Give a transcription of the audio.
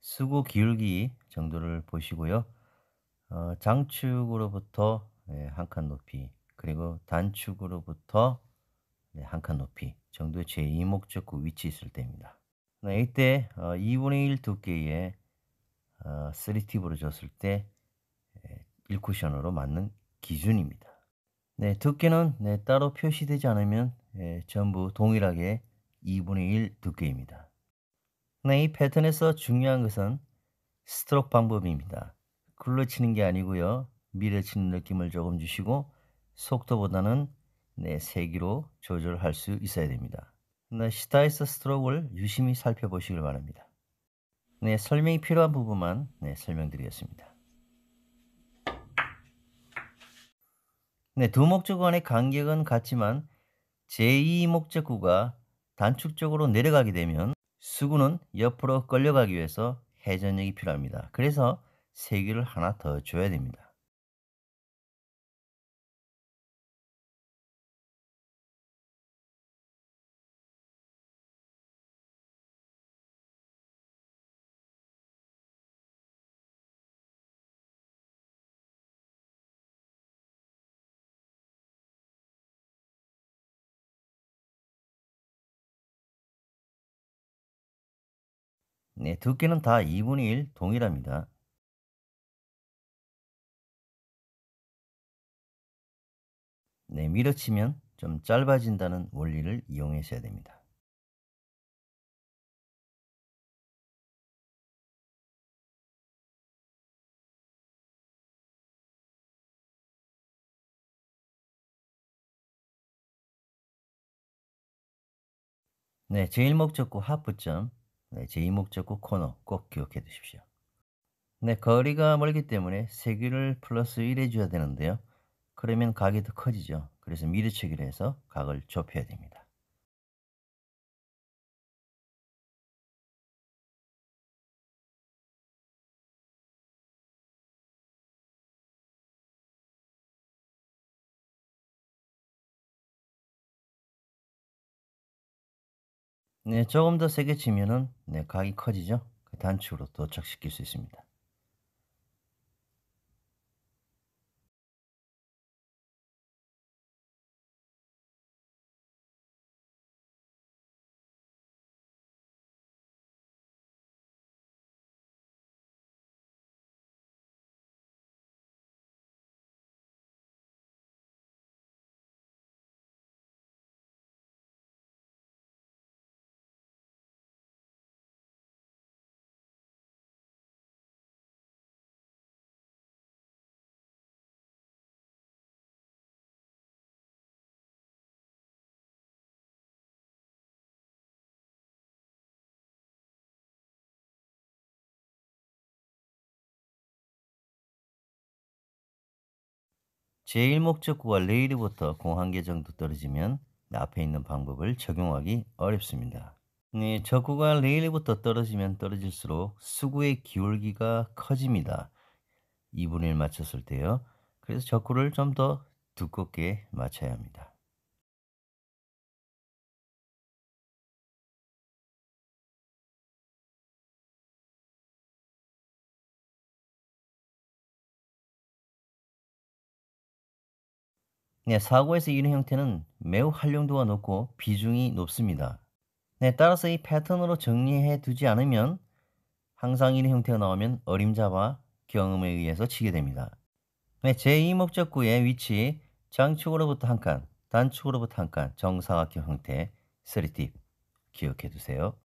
쓰고 기울기 정도를 보시고요. 어, 장축으로부터 네, 한칸 높이 그리고 단축으로부터 네, 한칸 높이 정도의 제2목적구 위치 있을 때입니다. 네, 이때 어, 2분의 1 두께의 어, 3팁으로 줬을 때 1쿠션으로 예, 맞는 기준입니다. 네, 두께는 네, 따로 표시되지 않으면 예, 전부 동일하게 2분의 1 두께입니다. 네, 이 패턴에서 중요한 것은 스트로크 방법입니다. 굴러치는 게 아니고요. 밀어치는 느낌을 조금 주시고 속도보다는 네, 세기로 조절할 수 있어야 됩니다. 네, 시타에서 스트로크를 유심히 살펴보시길 바랍니다. 네, 설명이 필요한 부분만 네, 설명드리겠습니다. 네, 두 목적 간의 간격은 같지만 제2목적구가 단축적으로 내려가게 되면 수구는 옆으로 끌려가기 위해서 회전력이 필요합니다. 그래서 세기를 하나 더 줘야 됩니다. 네, 두께는 다 2분의 1 동일합니다. 네, 밀어치면 좀 짧아진다는 원리를 이용하셔야 됩니다. 네, 제일 목적구 하프점 네, 제2목적구 코너 꼭 기억해 두십시오. 네, 거리가 멀기 때문에 세기를 플러스 1 해줘야 되는데요. 그러면 각이 더 커지죠. 그래서 미리치기를 해서 각을 좁혀야 됩니다. 네, 조금 더 세게 치면은 네, 각이 커지죠. 그 단축으로 도착시킬 수 있습니다. 제1목적구가 레일부터 공한개 정도 떨어지면 앞에 있는 방법을 적용하기 어렵습니다. 네, 적구가 레일부터 떨어지면 떨어질수록 수구의 기울기가 커집니다. 2분의 1 맞췄을 때요. 그래서 적구를 좀 더 두껍게 맞춰야 합니다. 네, 사고에서 이런 형태는 매우 활용도가 높고 비중이 높습니다. 네, 따라서 이 패턴으로 정리해 두지 않으면 항상 이런 형태가 나오면 어림잡아 경험에 의해서 치게 됩니다. 네, 제2목적구의 위치, 장축으로부터 한 칸, 단축으로부터 한 칸, 정사각형 형태, 3팁 기억해 두세요.